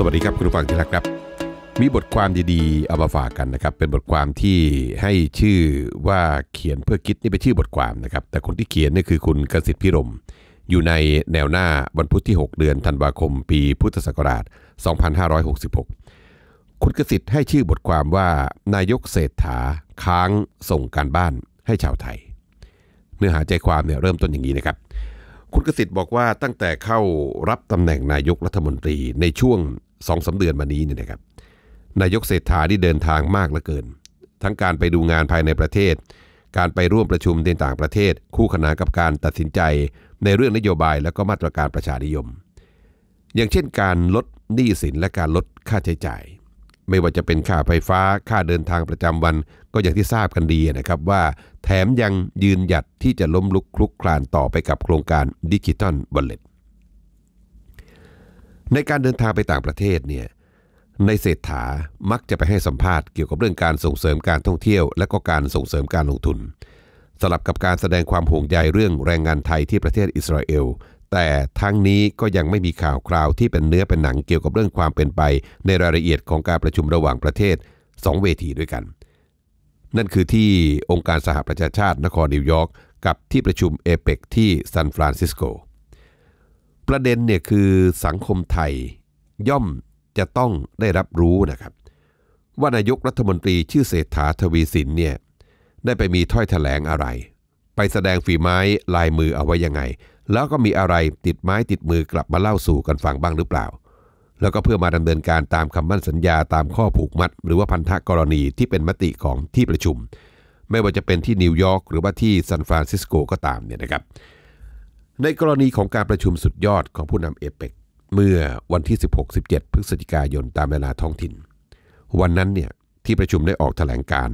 สวัสดีครับคุณผู้ฟังที่รักครับ มีบทความดีๆเอามาฝากกันนะครับเป็นบทความที่ให้ชื่อว่าเขียนเพื่อคิดนี่เป็นชื่อบทความนะครับ แต่คนที่เขียนนี่คือคุณกสิทธิ์พิรมอยู่ในแนวหน้าวันพุธที่ 6 เดือนธันวาคม ปีพุทธศักราช 2566 คุณกสิทธิ์ให้ชื่อบทความว่านายกเศรษฐา ค้างส่งการบ้านให้ชาวไทย เนื้อหาใจความเนี่ยเริ่มต้นอย่างนี้นะครับ คุณกสิทธิ์บอกว่าตั้งแต่เข้ารับตำแหน่งนายกรัฐมนตรีในช่วงสองสาเดือนมานี้เนี่ยนะครับนายกเศรษฐาที่เดินทางมากเหลือเกิน ทั้งการไปดูงานภายในประเทศ การไปร่วมประชุมในต่างประเทศคู่ขนานกับการตัดสินใจในเรื่องนโยบายและก็มาตรการประชานิยม อย่างเช่นการลดหนี้สินและการลดค่าใช้จ่าย ไม่ว่าจะเป็นค่าไฟฟ้าค่าเดินทางประจำวันก็อย่างที่ทราบกันดีนะครับว่าแถมยังยืนหยัดที่จะล้มลุกคลุกคลานต่อไปกับโครงการดิจิตอลบัลเลตในการเดินทางไปต่างประเทศเนี่ยในเศรษฐามักจะไปให้สัมภาษณ์เกี่ยวกับเรื่องการส่งเสริมการท่องเที่ยว และก็การส่งเสริมการลงทุนสลับกับการแสดงความห่วงใยเรื่องแรงงานไทยที่ประเทศอิสราเอลแต่ทั้งนี้ก็ยังไม่มีข่าวคราวที่เป็นเนื้อเป็นหนังเกี่ยวกับเรื่องความเป็นไป ในรายละเอียดของการประชุมระหว่างประเทศ 2 เวทีด้วยกัน นั่นคือที่องค์การสหประชาชาตินครนิวยอร์กกับที่ประชุมเอเปกที่ซานฟรานซิสโกประเด็นเนี่ยคือสังคมไทย ย่อมจะต้องได้รับรู้นะครับ ว่านายกรัฐมนตรีชื่อเศรษฐาทวีสินเนี่ยได้ไปมีถ้อยถแถลงอะไร ไปแสดงฝีไม้ลายมือเอาไว้ยังไง แล้วก็มีอะไรติดไม้ติดมือกลับมาเล่าสู่กันฟังบ้างหรือเปล่า แล้วก็เพื่อมาดำเนินการตามคำมั่นสัญญาตามข้อผูกมัด หรือว่าพันธกรณีที่เป็นมติของที่ประชุม ไม่ว่าจะเป็นที่นิวยอร์กหรือว่าที่ซานฟรานซิสโกก็ตามเนี่ยนะครับในกรณีของการประชุมสุดยอดของผู้นำเอเปกเมื่อวันที่ 16-17 พฤศจิกายนตามเวลาท้องถิ่นวันนั้นเนี่ยที่ประชุมได้ออกถแถลงการ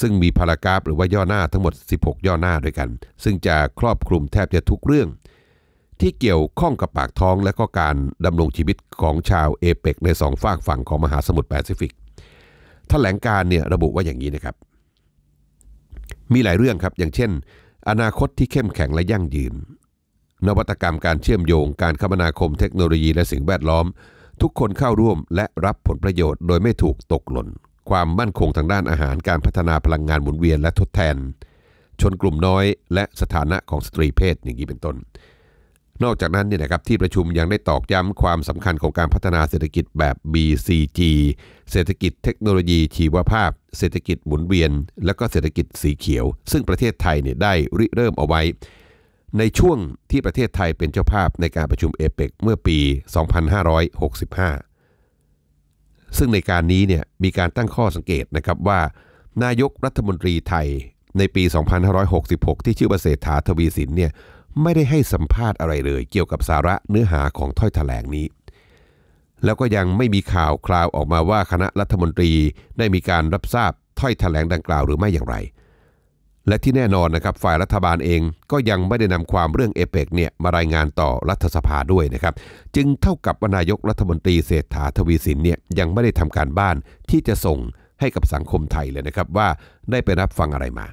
ซึ่งมีพารากราฟหรือว่าย่อหน้าทั้งหมด 16 ย่อหน้าด้วยกัน ซึ่งจะครอบคลุมแทบจะทุกเรื่อง ที่เกี่ยวข้องกับปากท้องและก็การดำรงชีวิตของชาวเอเปกในสองฝากฝั่งของมหาสมุทรแปซิฟิกถแถลงการเนี่ยระบุว่าอย่างนี้นะครับ มีหลายเรื่องครับอย่างเช่น อนาคตที่เข้มแข็งและยั่งยืนนวัตกรรมการเชื่อมโยง การคมนาคมเทคโนโลยีและสิ่งแวดล้อม ทุกคนเข้าร่วมและรับผลประโยชน์โดยไม่ถูกตกหล่น ความมั่นคงทางด้านอาหารการพัฒนาพลังงานหมุนเวียนและทดแทน ชนกลุ่มน้อย และสถานะของสตรีเพศอย่างนี้เป็นต้น นอกจากนั้นเนี่ยนะครับที่ประชุมยังได้ตอกย้ำความสำคัญของการพัฒนาเศรษฐกิจแบบ BCG เศรษฐกิจเทคโนโลยีชีวภาพ เศรษฐกิจหมุนเวียน และก็เศรษฐกิจสีเขียว ซึ่งประเทศไทยเนี่ยได้ริเริ่มเอาไว้ในช่วงที่ประเทศไทยเป็นเจ้าภาพในการประชุมเอเปกเมื่อปี 2565 ซึ่งในการนี้เนี่ยมีการตั้งข้อสังเกตนะครับว่า นายกรัฐมนตรีไทยในปี 2566 ที่ชื่อประเสรฐาทวีสินเนี่ยไม่ได้ให้สัมภาษณ์อะไรเลยเกี่ยวกับสาระเนื้อหาของถ้อยถแถลงนี้ แล้วก็ยังไม่มีข่าวคราวออกมาว่าคณะรัฐมนตรีได้มีการรับทราบถ้อยถแถลงดังกล่าวหรือไม่อย่างไรและที่แน่นอนนะครับฝ่ายรัฐบาลเองก็ยังไม่ได้นำความเรื่องเอเปกเนี่ยมารายงานต่อรัฐสภาด้วยนะครับจึงเท่ากับนายกรัฐมนตรีเศรษฐาทวีสินเนี่ยยังไม่ได้ทำการบ้านที่จะส่งให้กับสังคมไทยเลยนะครับว่าได้ไปรับฟังอะไรมา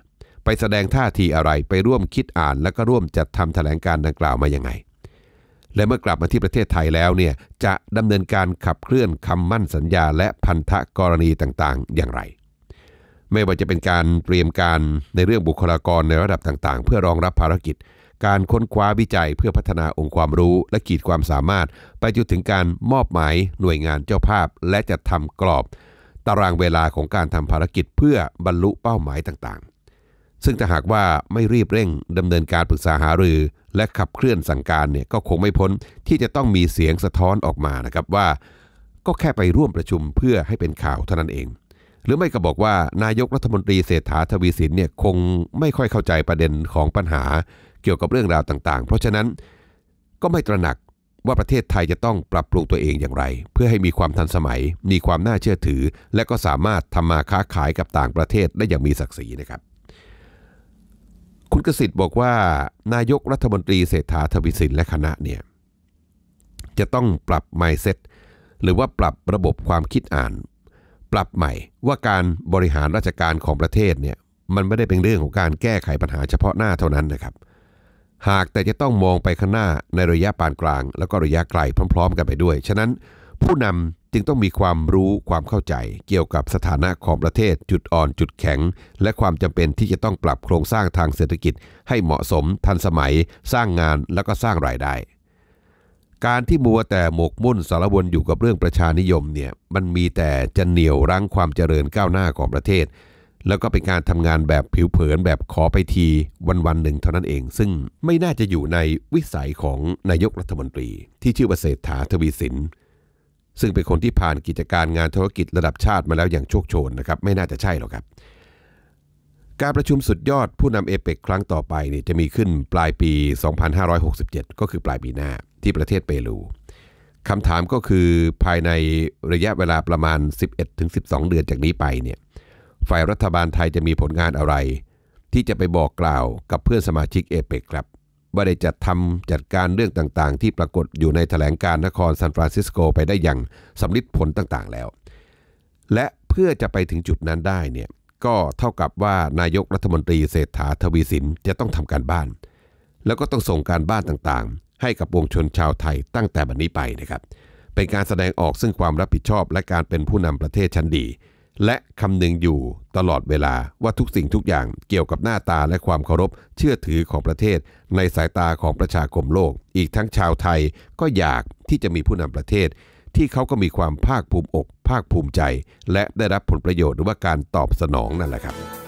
ไปแสดงท่าทีอะไรไปร่วมคิดอ่าน และก็ร่วมจัดทำแถลงการดังกล่าวมายังไง และเมื่อกลับมาที่ประเทศไทยแล้วเนี่ยจะดำเนินการขับเคลื่อนคำมั่นสัญญา และพันธกรณีต่างๆ อย่างไรไม่ว่าจะเป็นการเตรียมการในเรื่องบุคลากรในระดับต่างๆ เพื่อรองรับภารกิจ การค้นคว้าวิจัยเพื่อพัฒนาองค์ความรู้และขีดความสามารถ ไปจนถึงการมอบหมาย หน่วยงานเจ้าภาพ และจัดทำกรอบ ตารางเวลาของการทำภารกิจเพื่อบรรลุเป้าหมายต่างๆ ซึ่งถ้าหากว่าไม่รีบเร่งดำเนินการปรึกษาหารือ และขับเคลื่อนสั่งการเนี่ยก็คงไม่พ้นที่จะต้องมีเสียงสะท้อนออกมานะครับว่า ก็แค่ไปร่วมประชุมเพื่อให้เป็นข่าวเท่านั้นเองหรือไม่ก็บอกว่านายกรัฐมนตรีเศรษฐาทวีสินเนี่ยคงไม่ค่อยเข้าใจประเด็นของปัญหาเกี่ยวกับเรื่องราวต่าง ๆ เพราะฉะนั้นก็ไม่ตระหนักว่าประเทศไทยจะต้องปรับปรุงตัวเองอย่างไร เพื่อให้มีความทันสมัย มีความน่าเชื่อถือ และก็สามารถทำมาค้าขายกับต่างประเทศได้อย่างมีศักดิ์ศรีนะครับ คุณกสิทธิ์บอกว่า นายกรัฐมนตรีเศรษฐาทวีสินและคณะเนี่ยจะต้องปรับมซ์เซ็ตหรือว่าปรับระบบความคิดอ่านปรับใหม่ว่าการบริหารราชการของประเทศเนี่ยมันไม่ได้เป็นเรื่องของการแก้ไขปัญหาเฉพาะหน้าเท่านั้นนะครับ หากแต่จะต้องมองไปข้างหน้าในระยะปานกลางแล้วก็ระยะไกลพร้อม ๆ กันไปด้วยฉะนั้นผู้นำจึงต้องมีความรู้ความเข้าใจ เกี่ยวกับสถานะของประเทศจุดอ่อนจุดแข็ง และความจำเป็นที่จะต้องปรับโครงสร้างทางเศรษฐกิจให้เหมาะสม ทันสมัย สร้างงานแล้วก็สร้างรายได้การที่มัวแต่หมกมุ่นสารวนอยู่กับเรื่องประชานิยมเนี่ยมันมีแต่จะเหนี่ยวรั้งความเจริญก้าวหน้าของประเทศ แล้วก็เป็นการทำงานแบบผิวเผินแบบขอไปที วันวันหนึ่งเท่านั้นเอง ซึ่งไม่น่าจะอยู่ในวิสัยของนายกรัฐมนตรี ที่ชื่อว่าเศรษฐาทวีสินซึ่งเป็นคนที่ผ่านกิจการงานธุรกิจระดับชาติมาแล้วอย่างโชคโชนนะครับไม่น่าจะใช่หรอกครับ การประชุมสุดยอดผู้นำเอเปกครั้งต่อไปเนี่ยจะมีขึ้นปลายปี 2567 ก็คือปลายปีหน้าที่ประเทศเปรูคำถามก็คือภายในระยะเวลาประมาณ 11-12 เดือนจากนี้ไปเนี่ย ฝ่ายรัฐบาลไทยจะมีผลงานอะไร ที่จะไปบอกกล่าวกับเพื่อนสมาชิกเอเปกครับ ว่าได้จัดทำจัดการเรื่องต่างๆ ที่ปรากฏอยู่ในถแถลงการนครซานฟรานซิสโกไปได้อย่างสำลิดผลต่างๆแล้ว และเพื่อจะไปถึงจุดนั้นได้เนี่ยก็เท่ากับว่านายกรัฐมนตรีเศรษฐาทวีสินจะต้องทำการบ้าน แล้วก็ต้องส่งการบ้านต่างให้กับวงชนชาวไทยตั้งแต่บัดนนี้ไปนะครับ เป็นการแสดงออกซึ่งความรับผิดชอบและการเป็นผู้นำประเทศชั้นดี และคำนึงอยู่ตลอดเวลาว่าทุกสิ่งทุกอย่างเกี่ยวกับหน้าตาและความเคารพเชื่อถือของประเทศ ในสายตาของประชาคมโลก อีกทั้งชาวไทยก็อยากที่จะมีผู้นำประเทศ ที่เขาก็มีความภาคภูมิอก ภาคภูมิใจ และได้รับผลประโยชน์หรือว่าการตอบสนองนั่นแหละครับ